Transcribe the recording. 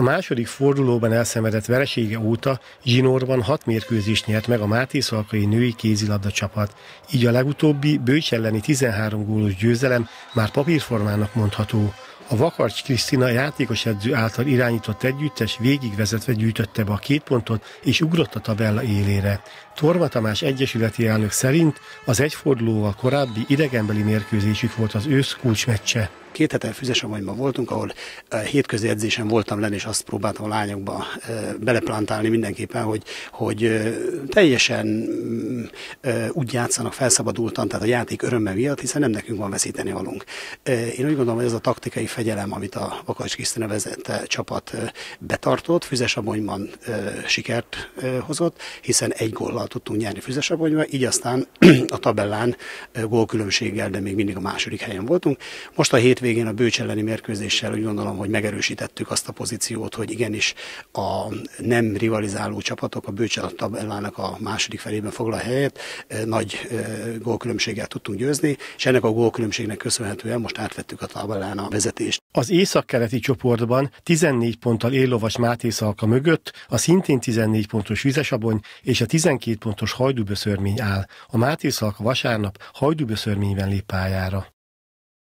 A második fordulóban elszenvedett veresége óta Zsinórban hat mérkőzést nyert meg a Máté Szalkai női kézilabda csapat, így a legutóbbi Bőcs elleni 13 gólos győzelem már papírformának mondható. A Vakarcs Krisztina edző által irányított együttes végigvezetve gyűjtötte be a két pontot, és ugrott a tabella élére. Torma Tamás egyesületi elnök szerint az egyfordulóval korábbi idegenbeli mérkőzésük volt az ősz kulcsmeccse két hete Füzesabanyban voltunk, ahol eh, hétközi edzésen voltam lenni, és azt próbáltam a lányokba eh, beleplantálni mindenképpen, hogy, hogy eh, teljesen mm, úgy játszanak felszabadultan, tehát a játék örömmel miatt, hiszen nem nekünk van veszíteni valunk. Én úgy gondolom, hogy ez a taktikai fegyelem, amit a Vakacs Krisztina vezette csapat betartott, Füzesabonyban sikert hozott, hiszen egy góllal tudtunk nyerni Füzesabonyban, így aztán a tabellán gólkülönbséggel, de még mindig a második helyen voltunk. Most a hétvégén a Bőcs elleni mérkőzéssel úgy gondolom, hogy megerősítettük azt a pozíciót, hogy igenis a nem rivalizáló csapatok a Bőcs a tabellának a második felében foglal helyet, nagy gólkülönbséggel tudtunk győzni, és ennek a gólkülönbségnek köszönhetően most átvettük a tabellán a vezetést. Az északkeleti csoportban 14 ponttal Érlovas Máté Szalka mögött a szintén 14 pontos Vizesabony és a 12 pontos Hajdúböszörmény áll. A Máté Szalka vasárnap Hajdúböszörményben lép pályára.